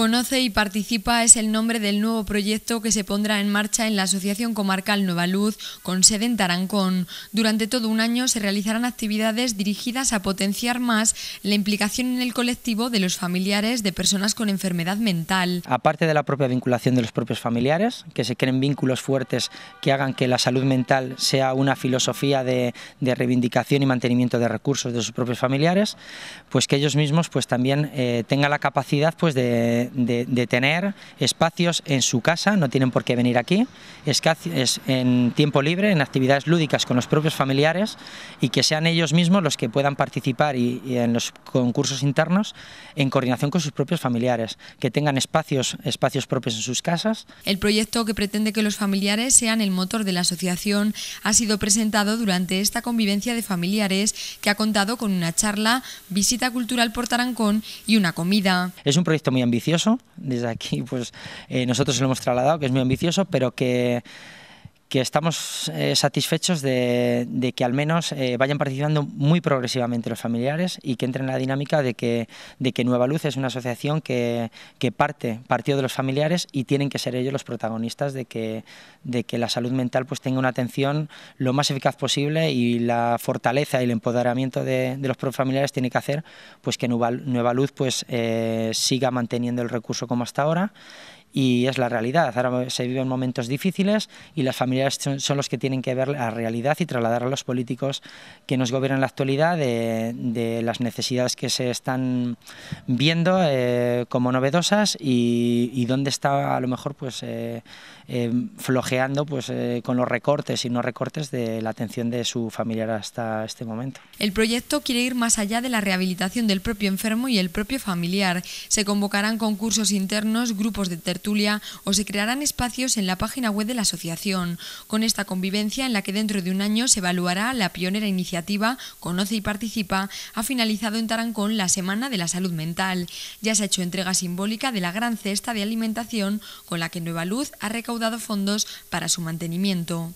Conoce y participa es el nombre del nuevo proyecto que se pondrá en marcha en la Asociación Comarcal Nueva Luz, con sede en Tarancón. Durante todo un año se realizarán actividades dirigidas a potenciar más la implicación en el colectivo de los familiares de personas con enfermedad mental. Aparte de la propia vinculación de los propios familiares, que se creen vínculos fuertes que hagan que la salud mental sea una filosofía de, reivindicación y mantenimiento de recursos de sus propios familiares, pues que ellos mismos pues también eh, tengan la capacidad pues de de, tener espacios en su casa, no tienen por qué venir aquí, es, en tiempo libre, en actividades lúdicas con los propios familiares y que sean ellos mismos los que puedan participar y, en los concursos internos en coordinación con sus propios familiares, que tengan espacios, espacios propios en sus casas. El proyecto que pretende que los familiares sean el motor de la asociación ha sido presentado durante esta convivencia de familiares que ha contado con una charla, visita cultural por Tarancón y una comida. Es un proyecto muy ambicioso desde aquí pues eh, nosotros lo hemos trasladado, que es muy ambicioso, pero que que estamos eh, satisfechos de, que al menos eh, vayan participando muy progresivamente los familiares y que entren en la dinámica de que, de que Nueva Luz es una asociación que, parte, partió de los familiares y tienen que ser ellos los protagonistas de que, de que la salud mental pues, tenga una atención lo más eficaz posible y la fortaleza y el empoderamiento de, los propios familiares tiene que hacer pues, que Nueva, Luz pues, eh, siga manteniendo el recurso como hasta ahora y es la realidad. Ahora se viven momentos difíciles y las familias son, los que tienen que ver la realidad y trasladar a los políticos que nos gobiernan en la actualidad de, las necesidades que se están viendo eh, como novedosas y, dónde está a lo mejor pues eh, eh, flojeando pues con los recortes y no recortes de la atención de su familiar hasta este momento. El proyecto quiere ir más allá de la rehabilitación del propio enfermo y el propio familiar. Se convocarán concursos internos, grupos de Tulia o se crearán espacios en la página web de la asociación, con esta convivencia en la que dentro de un año se evaluará la pionera iniciativa Conoce y Participa, ha finalizado en Tarancón la Semana de la Salud Mental. Ya se ha hecho entrega simbólica de la gran cesta de alimentación con la que Nueva Luz ha recaudado fondos para su mantenimiento.